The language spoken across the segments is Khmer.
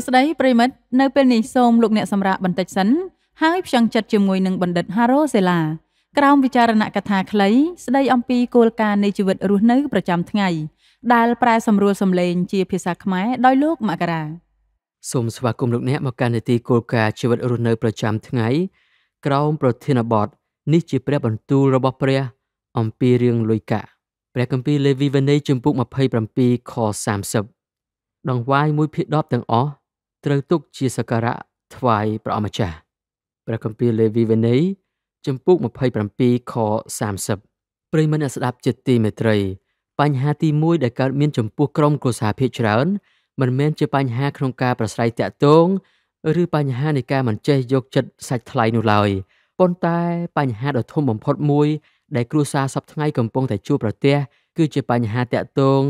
សួស្តីប្រិមិត្តនៅពេលនេះសូមលោកអ្នកសម្រាប់បន្តិចសិនហើយផ្សំចិត្តជាមួយនឹងបណ្ឌិត Haro Sela ក្រោមវិចារណកថាខ្លី ស្ដីអំពីគោលការណ៍នៃជីវិតរស់នៅប្រចាំថ្ងៃដែលប្រែសម្រួលសម្លេងជាភាសាខ្មែរដោយលោកមករាសូមស្វាគមន៍លោកអ្នកមកកាន់នីតិគោលការណ៍ជីវិតរស់នៅ ប្រចាំថ្ងៃ ក្រោមប្រធានបទនេះជាព្រះបន្ទូលរបស់ព្រះ អំពីរឿងលុយកាព្រះគម្ពីរលេវីវេនីជំពូក27ខ30ដងវាយ1ភាគ10ទាំងអស់ត្រូវទុកជាសក្ការៈថ្វាយព្រះអម្ចាស់ព្រះគម្ពីរលេវីវេនីចំពុក27ខ30ប្រិយមិត្តអ្នកស្ដាប់ជាទីមេត្រីបញ្ហាទី1ដែលកើតមានចំពោះក្រុមគ្រួសារភាគច្រើនមិនមែនជាបញ្ហាក្នុងការប្រស្រ័យតាក់ទង ឬ បញ្ហានៃការមិនចេះយកចិត្តសាច់ថ្លៃនោះឡើយប៉ុន្តែ បញ្ហាដ៏ធំបំផុតមួយ ដែលគ្រួសារសពថ្ងៃកំពុងតែជួបប្រទះគឺជាបញ្ហាតាក់ទង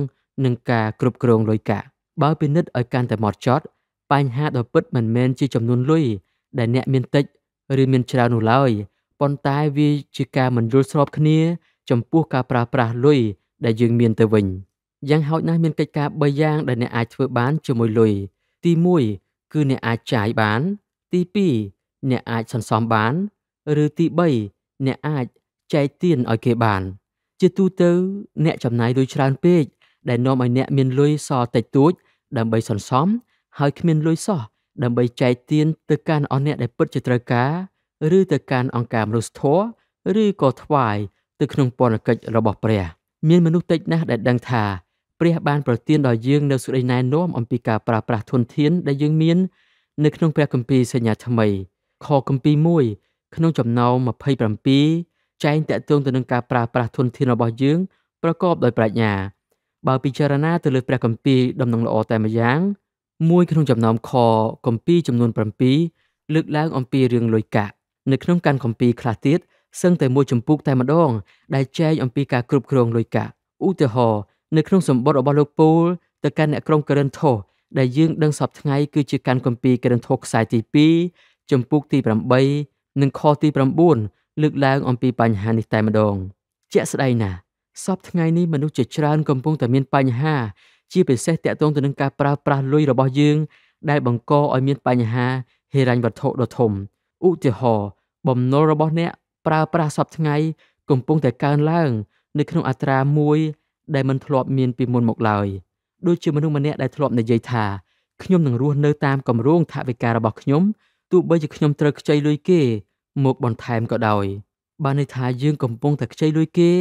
នឹងការគ្រប់គ្រងលុយកាក់បើ ពិនិត្យឲ្យកាន់តែម៉ត់ចត់បញ្ហាដ៏ពិតមិនមែនជាចំនួនលុយដែលអ្នកមានតិច ឬមានច្រើននោះឡើយប៉ុន្តែវាជាការមិនយល់ស្របគ្នាចំពោះការប្រើប្រាស់លុយដែលយើងមានទៅវិញយ៉ាងហោចណាស់មានកិច្ចការ3យ៉ាងដែលអ្នកអាចធ្វើបានជាមួយលុយទី1គឺអ្នកអាចចាយបាន ទី2អ្នកអាចសន្សំបានឬទី3អ្នកអាចចែកទានឲ្យគេបាន ជាទូទៅ អ្នកចំណាយលុយច្រើនពេកដែលនាំឲ្យអ្នកមានលុយសល់តិចតួចដើម្បីសន្សំហើយគ្មានលុយសោះដើម្បីចែកទានទៅកាន់អស់អ្នក ដែលពិតជាត្រូវការ ឬទៅកាន់អង្គការមនុស្សធម៌ឬក៏ថ្វាយទៅក្នុងពរកិច្ចរបស់ព្រះមានមនុស្សតិចណាស់ដែលដឹងថាព្រះ បានប្រទានដល់យើងនូវសេចក្តីណែនាំអំពីការប្រើប្រាស់ធនធានដែលយើងមាននៅក្នុងព្រះគម្ពីរសញ្ញាថ្មីខគម្ពីរ1ក្នុងចំណោម27ចែងតាក់ទងទៅនឹងការប្រើប្រាស់ធនធានរបស់យើង ប្រកបដោយប្រាជ្ញា បើពិចារណាទៅលើព្រះគម្ពីរដំណឹងល្អតែម្យ៉ាងមួយក្នុងចំណោមខកំពីចំនួន7លើកឡើងអំពីរឿងលុយកាក់នៅក្នុងការកំពីខ្លះទៀតសឹងតែមួយចម្ពោះតែម្ដង ដែលចែងអំពីការគ្រប់គ្រងលុយកាក់ឧទាហរណ៍នៅក្នុងសម្បត្តិរបស់លោកពូលទៅកាន់អ្នកក្រុមកិរិនថោដែលយើងដឹងសពថ្ងៃ គឺជាការកំពីកិរិនថោខ្សែទី2ចម្ពោះទី8និងខទី9លើកឡើងអំពីបញ្ហានេះតែម្ដង ជាក់ស្ដែងណាសពថ្ងៃនេះមនុស្សជាច្រើនកំពុង តែមានបញ្ហាជាពិសេសតាក់ទងទៅនឹងការប្រើប្រាស់លុយរបស់យើង ដែលបង្កឲ្យមានបញ្ហាហិរញ្ញវត្ថុដ៏ធំឧទាហរណ៍បំណុលរបស់អ្នកប្រើប្រាស់សពថ្ងៃកំពុងតែកើនឡើងនៅក្នុងអត្រាមួយ ដែលមិនធ្លាប់មានពីមុនមកឡើយដូចជាមនុស្សម្នាក់ដែលធ្លាប់និយាយថាខ្ញុំនឹងរស់នៅតាមគម្រោងថវិការបស់ខ្ញុំទោះបីជាខ្ញុំត្រូវខ្ចីលុយគេ មកបន្ថែមក៏ដោយបានន័យថាយើងកំពុងតែខ្ចីលុយគេ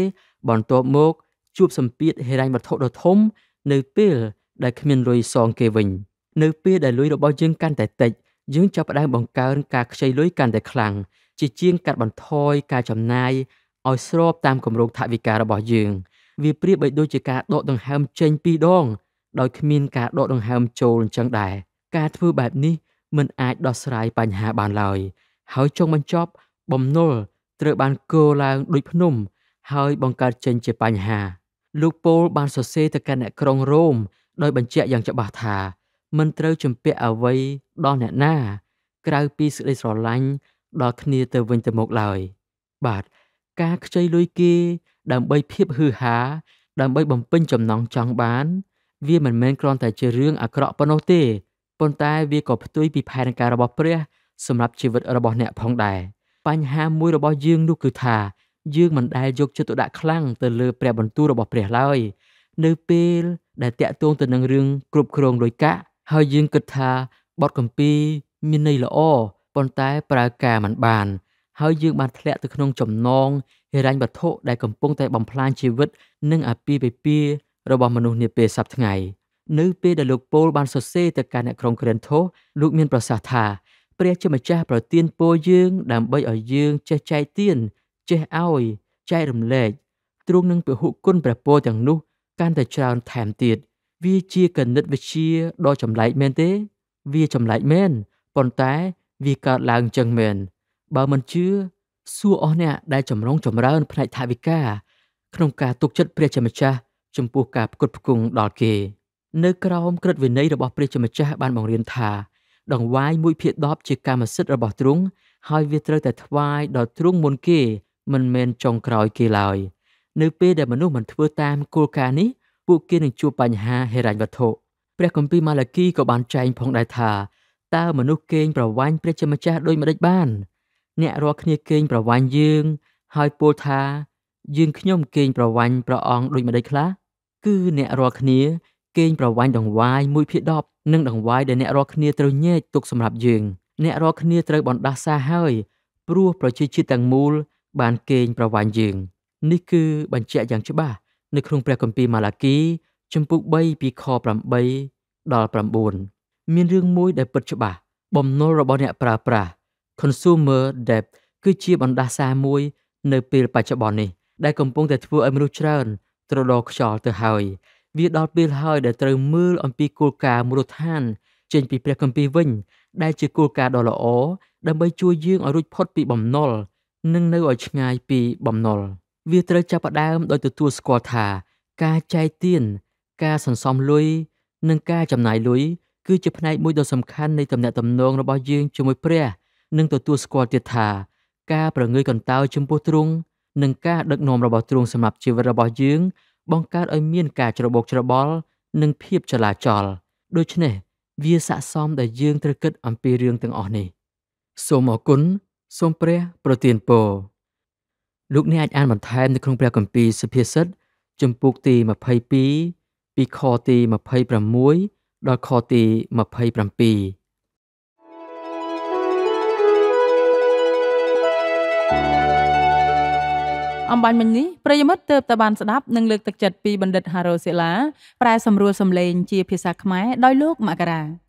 បន្ទាប់មកជួបសម្ពាធហិរញ្ញវត្ថុដ៏ធំនៅពេលដែលគ្មានលុយសងគេវិញនៅពេលដែលលុយរបស់យើងកាន់តែតិចយើងចាប់ផ្ដើមបង្កើនការខ្ចីលុយកាន់តែខ្លាំងជាជាងកាត់បន្ថយការចំណាយឲ្យស្របតាមគម្រោងថវិការបស់យើង វាប្រៀបបីដូចជាការដកដង្ហើមចេញពីរដងដោយគ្មានការដកដង្ហើមចូលអញ្ចឹងដែរការធ្វើបែបនេះមិនអាចដោះស្រាយបញ្ហាបានឡើយហើយចុងបញ្ចប់បំណុលត្រូវបានគោឡើងដូចភ្នំហើយបង្កើតចេញជាបញ្ហាលោកប៉ូលបានសរសេរទៅកាន់អ្នកក្រុងរ៉ូមដោយបញ្ជាក់យ៉ាងច្បាស់ថាមិនត្រូវជំពាក់អ្វីដល់អ្នកណា ក្រៅពីសេចក្តីស្រឡាញ់ដល់គ្នាទៅវិញទៅមកឡើយបាទការខ្ចីលុយគេដើម្បីភាពហឺហាដើម្បីបំពេញចំណង់ចង់បាន វាមិនមែនគ្រាន់តែជារឿងអាក្រក់ប៉ុណ្ណោះទេប៉ុន្តែ វាក៏ផ្ទុយពីផែនការរបស់ព្រះ សម្រាប់ជីវិតរបស់អ្នកផងដែរបញ្ហាមួយរបស់យើងនោះគឺថាយើងមិនដែលយកចិត្តទុកដាក់ខ្លាំងទៅលើព្រះបន្ទូលរបស់ព្រះឡើយនៅពេលដែលតាក់ទងទៅនឹងរឿងគ្រប់គ្រងលុយកាក់ហើយយើងគិតថាបទកម្ពីមានន័យល្អប៉ុន្តែប្រើការមិនបានហើយយើងបានធ្លាក់ទៅក្នុងចំណងហិរញ្ញវត្ថុដែលកំពុងតែបំផ្លាញជីវិត និងអាពាហ៍ពិពាហ៍របស់មនុស្សនាពេលសប្តាហ៍ថ្ងៃនៅពេលដែលលោកពូលបានសរសេរទៅកាន់អ្នកក្រុងក្រិនថូសលោកមានប្រសាសន៍ថាព្រះជាម្ចាស់ប្រទានពរយើង ដើម្បីឲ្យយើងចេះចែកទានចេះឲ្យចែករំលែកទ្រង់នឹងពហុគុណព្រះពរទាំងនោះកាន់តែច្រើនថែមទៀតវាជាកណិតវិទ្យាដ៏ចម្លែកមែនទេ វាចម្លែកមែនប៉ុន្តែវាកើតឡើងចឹងមែនបើមិនជឿសួរអស់អ្នកដែលចម្រុងចម្រើនផ្នែកថាវិការក្នុងការទុកចិត្តព្រះជាម្ចាស់ចំពោះការផ្គត់ផ្គង់ដល់គេ នៅក្រោមក្រឹតវិន័យរបស់ព្រះជាម្ចាស់បានបង្រៀនថា ដង្វាយ1ភាគ10ជាកម្មសិទ្ធិរបស់ទ្រង់ហើយវាត្រូវតែថ្វាយដល់ទ្រង់មុនគេមិនមែនចុងក្រោយ គេឡើយនៅពេលដែលមនុស្សមិនធ្វើតាមគោលការណ៍នេះពួកគេនឹងជួបបញ្ហាហិរញ្ញវត្ថុព្រះគម្ពីរម៉ាឡាគីក៏បានចែងផងដែរថាតើមនុស្សកេងប្រវាញ់ព្រះជាម្ចាស់ដោយម្តេចបាន អ្នករាល់គ្នាកេងប្រវាញ់យើងហើយពោលថាយើងខ្ញុំកេងប្រវាញ់ព្រះអង្គដោយម្តេចខ្លះគឺអ្នករាល់គ្នាកេងប្រវាញ់ដង្វាយ1ភាគ10និង ដង្វាយដែលអ្នករាល់គ្នាត្រូវញែកទុកសម្រាប់យើង អ្នករាល់គ្នាត្រូវបណ្ដាសាហើយព្រោះប្រជាជាតិទាំងមូលបានកេងប្រវាញ់យើងនេះគឺបញ្ជាក់យ៉ាងច្បាស់នៅក្នុងព្រះគម្ពីរម៉ាឡាគីជំពូក3ពីខ8ដល់9មានរឿងមួយ ដែលពិតច្បាស់បំណុលរបស់អ្នកប្រើប្រាស់ consumer debt គឺជាបណ្ដាសាមួយនៅពេលបច្ចុប្បន្ននេះដែលកំពុងតែធ្វើឲ្យមនុស្សច្រើនត្រដរខ្យល់ទៅហើយ វាដល់ពេលហើយដែលត្រូវមើលអំពីគោលការណ៍មូលដ្ឋាន ចេញពីព្រះគម្ពីរវិញ ដែលជាគោលការណ៍ដ៏ល្អដើម្បីជួយយើងឲ្យរួចផុតពីបំណុលនិងនៅឲ្យឆ្ងាយពីបំណុលវាត្រូវចាប់ផ្ដើមដោយទទួលស្គាល់ថា ការចែកទានការសន្សំលុយនិងការចំណាយលុយគឺជាផ្នែកមួយដ៏សំខាន់នៃទំនាក់ទំនងរបស់យើងជាមួយព្រះនិងទទួលស្គាល់ទៀតថា ការប្រងើយកន្តើយចំពោះទ្រង់និងការដឹកនាំរបស់ទ្រង់សម្រាប់ជីវិតរបស់យើង បង្កើតឲ្យមានការច្របូកច្របល់និងភាពចលាចលដូច្នេះ វាស័ក្តិសមដែលយើងត្រូវគិតអំពីរឿងទាំងអស់នេះសូមអរគុណសូមព្រះប្រទានពរលោកអ្នកអាចអានបន្ថែមនៅក្នុងព្រះគម្ពីរសុភាសិតជំពូកទី22ពីខទី26ដល់ខទី27អំបញ្ញមិញនេះប្រិយមិត្តទៅតែបានស្ដាប់និងលើកទឹកចិត្តពីបណ្ឌិត Haro Sela ប្រែសម្រួលសម្លេងជាភាសាខ្មែរដោយលោកមករា